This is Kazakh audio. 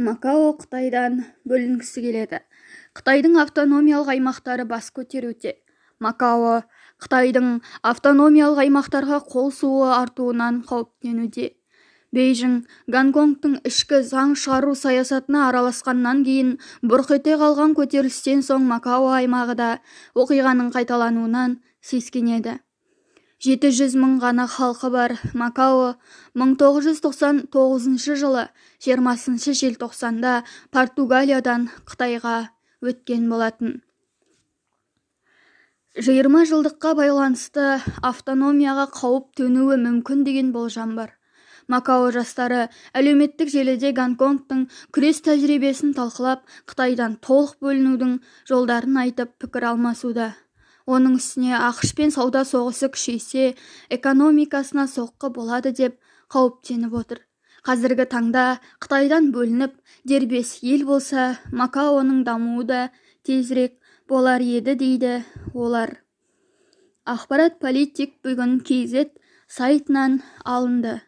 макао қытайдан бөлінгісі келеді қытайдың автономиялық аймақтары бас көтеруде макао қытайдың автономиялық аймақтарға қол суы артуынан қауіптенуде бейжің гонконгтың ішкі заң шығару саясатына араласқаннан кейін бұрқете қалған көтерілістен соң макао аймағы да оқиғаның қайталануынан сескенеді жеті мың ғана халқы бар макао 1999 жылы 20 желтоқсанда португалиядан қытайға өткен болатын жиырма жылдыққа байланысты автономияға қауіп төнуі мүмкін деген болжам бар макао жастары әлеуметтік желіде гонконгтың күрес тәжірибесін талқылап қытайдан толық бөлінудің жолдарын айтып пікір алмасуда оның үстіне ақшпен сауда соғысы күшейсе экономикасына соққы болады деп қауіптеніп отыр қазіргі таңда қытайдан бөлініп дербес ел болса макаоның дамуы да тезірек болар еді дейді олар ақпарат политик бүгін кз сайтынан алынды